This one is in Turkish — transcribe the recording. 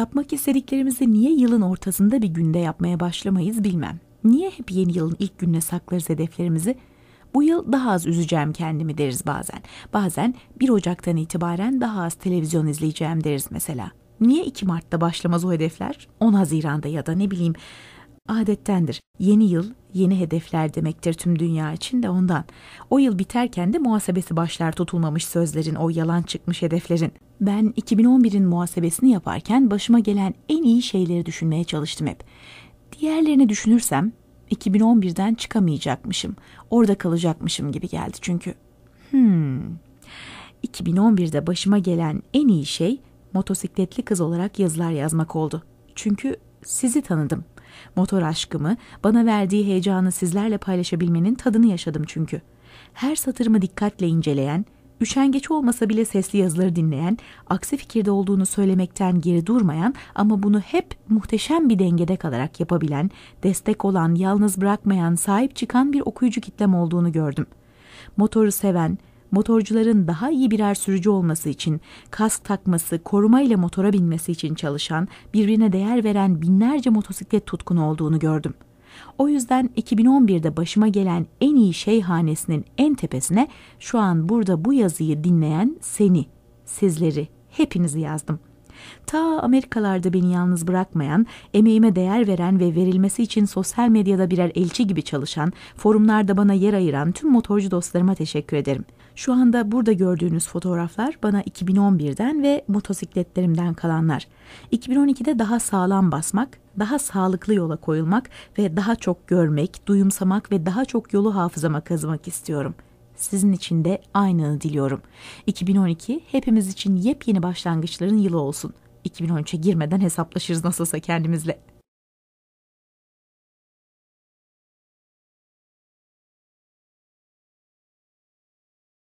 Yapmak istediklerimizi niye yılın ortasında bir günde yapmaya başlamayız bilmem. Niye hep yeni yılın ilk gününe saklarız hedeflerimizi? Bu yıl daha az üzeceğim kendimi deriz bazen. Bazen 1 Ocak'tan itibaren daha az televizyon izleyeceğim deriz mesela. Niye 2 Mart'ta başlamaz o hedefler? 10 Haziran'da ya da ne bileyim adettendir. Yeni yıl yeni hedefler demektir tüm dünya için de ondan. O yıl biterken de muhasebesi başlar tutulmamış sözlerin, o yalan çıkmış hedeflerin. Ben 2011'in muhasebesini yaparken başıma gelen en iyi şeyleri düşünmeye çalıştım hep. Diğerlerini düşünürsem 2011'den çıkamayacakmışım. Orada kalacakmışım gibi geldi çünkü. Hmm. 2011'de başıma gelen en iyi şey motosikletli kız olarak yazılar yazmak oldu. Çünkü sizi tanıdım. Motor aşkımı, bana verdiği heyecanı sizlerle paylaşabilmenin tadını yaşadım çünkü. Her satırımı dikkatle inceleyen, üşengeç olmasa bile sesli yazıları dinleyen, aksi fikirde olduğunu söylemekten geri durmayan ama bunu hep muhteşem bir dengede kalarak yapabilen, destek olan, yalnız bırakmayan, sahip çıkan bir okuyucu kitlem olduğunu gördüm. Motoru seven, motorcuların daha iyi birer sürücü olması için kask takması, koruma ile motora binmesi için çalışan, birbirine değer veren binlerce motosiklet tutkunu olduğunu gördüm. O yüzden 2011'de başıma gelen en iyi şey hanesinin en tepesine şu an burada bu yazıyı dinleyen seni, sizleri, hepinizi yazdım.'' ta Amerikalarda beni yalnız bırakmayan, emeğime değer veren ve verilmesi için sosyal medyada birer elçi gibi çalışan, forumlarda bana yer ayıran tüm motorcu dostlarıma teşekkür ederim. Şu anda burada gördüğünüz fotoğraflar bana 2011'den ve motosikletlerimden kalanlar. 2012'de daha sağlam basmak, daha sağlıklı yola koyulmak ve daha çok görmek, duyumsamak ve daha çok yolu hafızama kazımak istiyorum. Sizin için de aynını diliyorum. 2012 hepimiz için yepyeni başlangıçların yılı olsun. 2013'e girmeden hesaplaşırız nasılsa kendimizle.